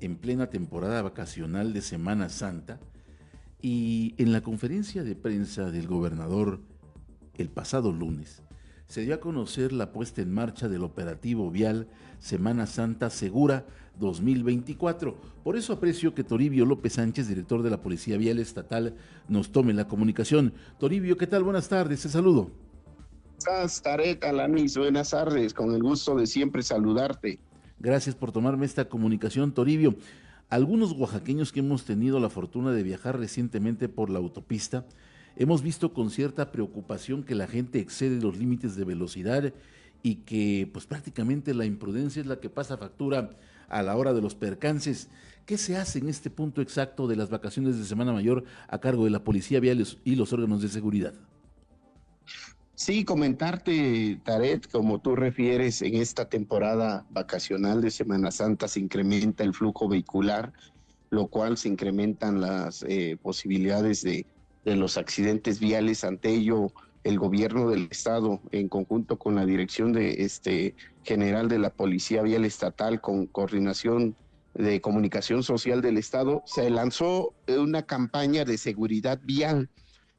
en plena temporada vacacional de Semana Santa y en la conferencia de prensa del gobernador el pasado lunes se dio a conocer la puesta en marcha del operativo vial Semana Santa Segura 2024. Por eso aprecio que Toribio López Sánchez, director de la Policía Vial Estatal, nos tome la comunicación. Toribio, ¿qué tal? Buenas tardes, te saludo. Buenas tardes, Buenas tardes, con el gusto de siempre saludarte. Gracias por tomarme esta comunicación, Toribio. Algunos oaxaqueños que hemos tenido la fortuna de viajar recientemente por la autopista, hemos visto con cierta preocupación que la gente excede los límites de velocidad y que pues prácticamente la imprudencia es la que pasa factura a la hora de los percances. ¿Qué se hace en este punto exacto de las vacaciones de Semana Mayor a cargo de la Policía Vial y los órganos de seguridad? Sí, comentarte, Taret, como tú refieres, en esta temporada vacacional de Semana Santa se incrementa el flujo vehicular, lo cual se incrementan las eh, posibilidades de, los accidentes viales. Ante ello, el gobierno del estado, en conjunto con la dirección de este, general de la Policía Vial Estatal, con coordinación de comunicación social del estado, se lanzó eh, una campaña de seguridad vial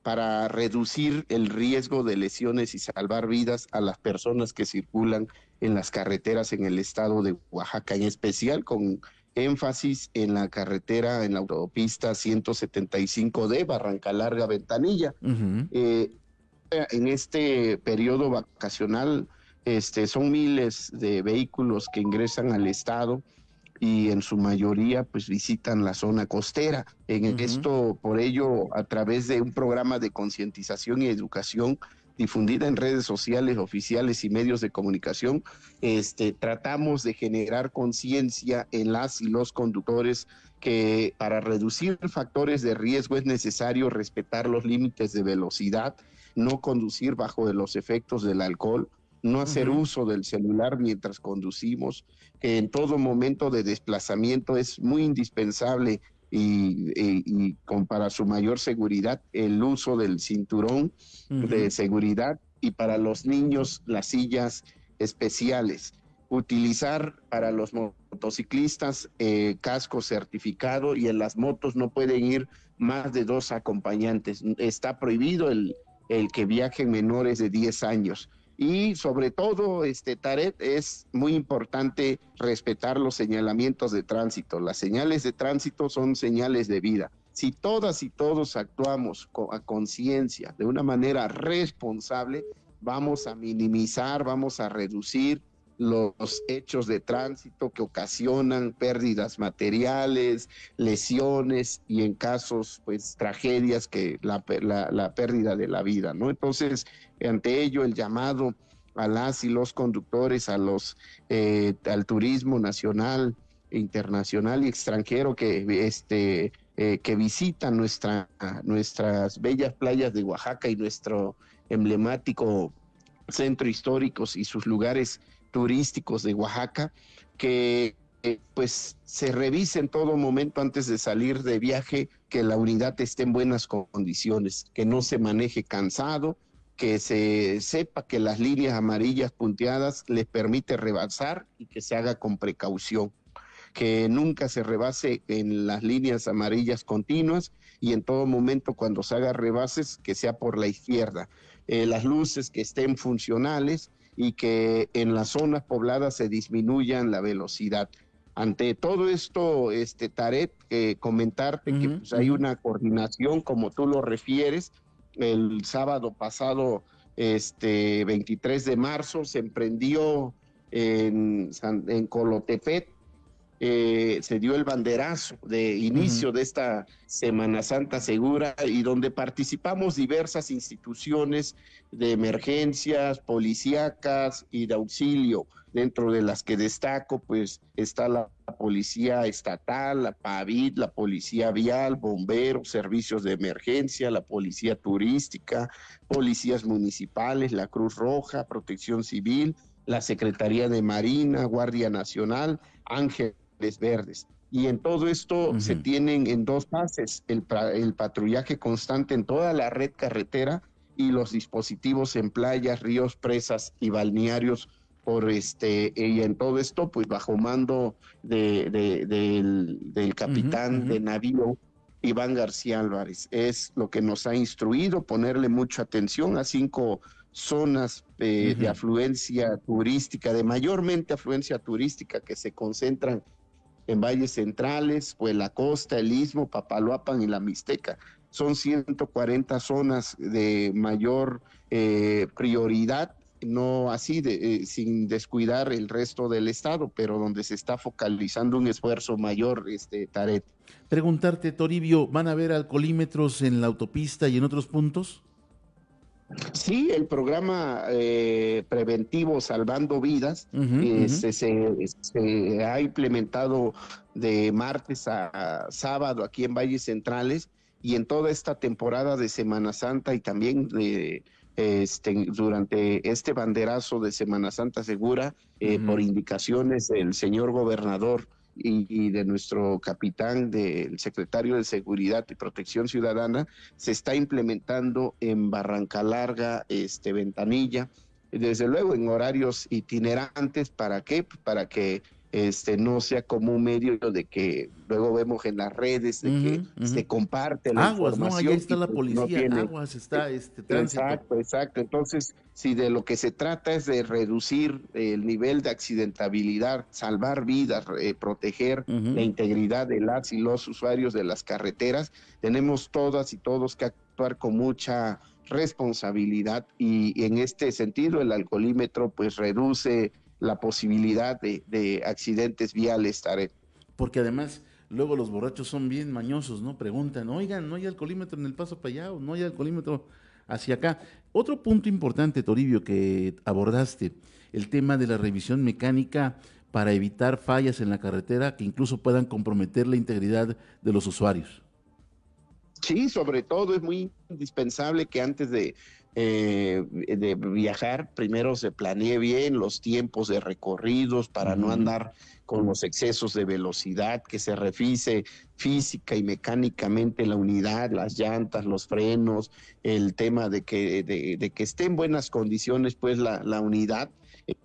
para reducir el riesgo de lesiones y salvar vidas a las personas que circulan en las carreteras en el estado de Oaxaca, en especial con énfasis en la carretera, en la autopista 175D, Barranca Larga, Ventanilla. Eh, en este periodo vacacional este, son miles de vehículos que ingresan al estado y en su mayoría pues visitan la zona costera. En esto, por ello, a través de un programa de concientización y educación difundida en redes sociales oficiales y medios de comunicación, este, tratamos de generar conciencia en las y los conductores que para reducir factores de riesgo es necesario respetar los límites de velocidad, no conducir bajo los efectos del alcohol, no hacer uso del celular mientras conducimos, que en todo momento de desplazamiento es muy indispensable y, para su mayor seguridad el uso del cinturón de seguridad y para los niños las sillas especiales. Utilizar para los motociclistas eh, casco certificado y en las motos no pueden ir más de dos acompañantes. Está prohibido el, el que viajen menores de 10 años y sobre todo, este Taret, es muy importante respetar los señalamientos de tránsito. Las señales de tránsito son señales de vida. Si todas y todos actuamos a conciencia de una manera responsable, vamos a minimizar, vamos a reducir los hechos de tránsito que ocasionan pérdidas materiales, lesiones y en casos, pues, tragedias que la, pérdida de la vida, ¿no? Entonces, ante ello, el llamado a las y los conductores, a los, eh, al turismo nacional, internacional y extranjero que, este, eh, que visitan nuestra, nuestras bellas playas de Oaxaca y nuestro emblemático centro histórico y sus lugares turísticos de Oaxaca, que eh, pues se revise en todo momento antes de salir de viaje que la unidad esté en buenas condiciones, que no se maneje cansado, que se sepa que las líneas amarillas punteadas les permite rebasar y que se haga con precaución, que nunca se rebase en las líneas amarillas continuas y en todo momento cuando se haga rebases que sea por la izquierda, eh, las luces que estén funcionales y que en las zonas pobladas se disminuyan la velocidad. Ante todo esto, este Taret, eh, comentarte que pues, hay una coordinación, como tú lo refieres, el sábado pasado, este 23 de marzo, se emprendió en, en Colotepet eh, se dio el banderazo de inicio de esta Semana Santa Segura y donde participamos diversas instituciones de emergencias, policíacas y de auxilio, dentro de las que destaco pues está la policía estatal, la PAVID, la policía vial, bomberos, servicios de emergencia, la policía turística, policías municipales, la Cruz Roja, Protección Civil, la Secretaría de Marina, Guardia Nacional, Ángel verdes. Y en todo esto se tienen en dos fases el, el patrullaje constante en toda la red carretera y los dispositivos en playas, ríos, presas y balnearios por este y en todo esto pues bajo mando del, capitán de navío Iván García Álvarez. Es lo que nos ha instruido ponerle mucha atención a cinco zonas eh, de afluencia turística, de mayormente afluencia turística que se concentran en valles centrales, pues la costa, el istmo, Papaloapan y la Mixteca. Son 140 zonas de mayor eh, prioridad no así, de, eh, sin descuidar el resto del Estado, pero donde se está focalizando un esfuerzo mayor, este Taret. Preguntarte, Toribio, ¿van a haber alcoholímetros en la autopista y en otros puntos? Sí, el programa eh, preventivo Salvando Vidas eh, se, ha implementado de martes a, sábado aquí en Valles Centrales y en toda esta temporada de Semana Santa y también este, durante este banderazo de Semana Santa Segura eh, por indicaciones del señor gobernador y, de nuestro capitán, del secretario de Seguridad y Protección Ciudadana, se está implementando en Barranca Larga, este, Ventanilla, desde luego en horarios itinerantes, ¿para qué? Para que este, no sea como un medio de que luego vemos en las redes de que se comparte la aguas, No, ahí está la pues policía, no aguas está este tránsito. Exacto, exacto. Entonces, si de lo que se trata es de reducir el nivel de accidentabilidad, salvar vidas, proteger la integridad de las y los usuarios de las carreteras, tenemos todas y todos que actuar con mucha responsabilidad y en este sentido el alcoholímetro pues reduce la posibilidad de, accidentes viales, Porque además, luego los borrachos son bien mañosos, ¿no? Preguntan, oigan, ¿no hay alcoholímetro en el paso para allá o no hay alcoholímetro hacia acá? Otro punto importante, Toribio, que abordaste, el tema de la revisión mecánica para evitar fallas en la carretera que incluso puedan comprometer la integridad de los usuarios. Sí, sobre todo es muy indispensable que antes de eh, de viajar, primero se planee bien los tiempos de recorridos para no andar con los excesos de velocidad, que se revise física y mecánicamente la unidad, las llantas, los frenos, el tema de que, de, que esté en buenas condiciones pues la, unidad.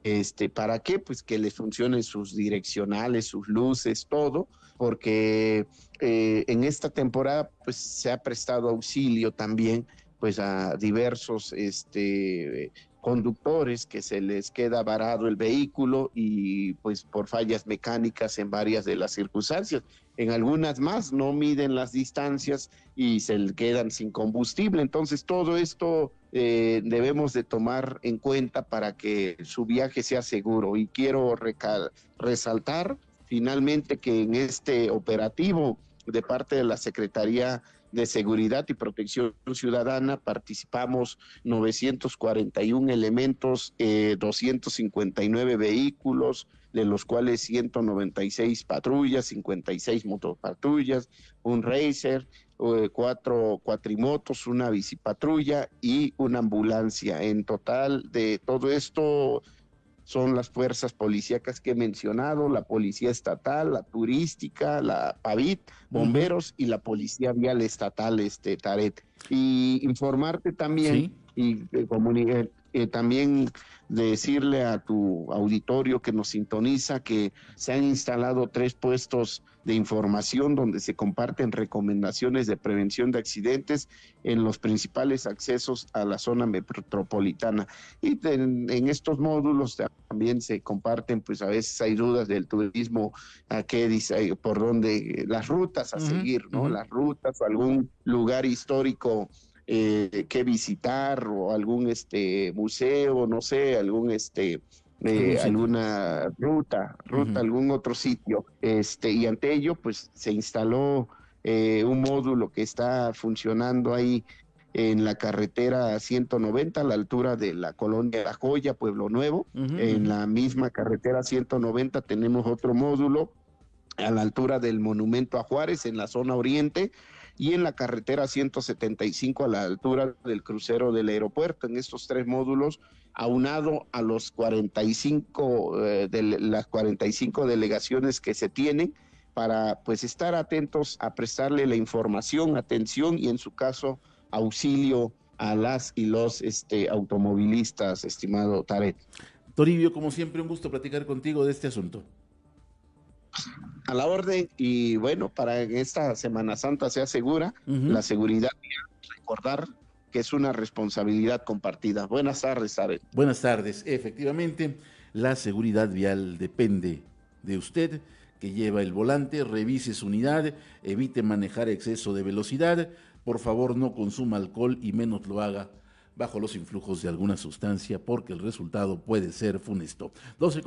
Este, ¿Para qué? Pues que le funcionen sus direccionales, sus luces, todo, porque eh, en esta temporada pues se ha prestado auxilio también pues a diversos este, conductores que se les queda varado el vehículo y pues por fallas mecánicas en varias de las circunstancias. En algunas más no miden las distancias y se quedan sin combustible. Entonces todo esto eh, debemos de tomar en cuenta para que su viaje sea seguro. Y quiero resaltar finalmente que en este operativo de parte de la Secretaría de Seguridad y Protección Ciudadana participamos 941 elementos, 259 eh, vehículos, de los cuales 196 patrullas, 56 motopatrullas, un racer, eh, cuatro cuatrimotos, una bicipatrulla y una ambulancia. En total de todo esto son las fuerzas policíacas que he mencionado, la policía estatal, la turística, la PAVIT, bomberos y la policía vial estatal, este Taret. Y informarte también y eh, comunicar eh, eh, también decirle a tu auditorio que nos sintoniza que se han instalado tres puestos de información donde se comparten recomendaciones de prevención de accidentes en los principales accesos a la zona metropolitana. Y en, estos módulos también se comparten, pues a veces hay dudas del turismo, a qué dice, eh, por dónde, eh, las rutas a seguir, ¿no? Las rutas o algún lugar histórico eh, que visitar o algún este museo, no sé, algún este eh, alguna ruta, ruta, algún otro sitio. Este, y ante ello, pues se instaló eh, un módulo que está funcionando ahí en la carretera 190 a la altura de la colonia La Joya, Pueblo Nuevo. En la misma carretera 190 tenemos otro módulo a la altura del monumento a Juárez en la zona oriente y en la carretera 175 a la altura del crucero del aeropuerto. En estos tres módulos, aunado a los 45 eh, de las 45 delegaciones que se tienen para pues estar atentos a prestarle la información, atención y en su caso auxilio a las y los este, automovilistas, estimado Taret. Toribio, como siempre, un gusto platicar contigo de este asunto a la orden y bueno, para que esta Semana Santa sea segura, la seguridad, recordar que es una responsabilidad compartida. Buenas tardes, Abel. Buenas tardes. Efectivamente, la seguridad vial depende de usted que lleva el volante, revise su unidad, evite manejar exceso de velocidad, por favor no consuma alcohol y menos lo haga bajo los influjos de alguna sustancia porque el resultado puede ser funesto. 12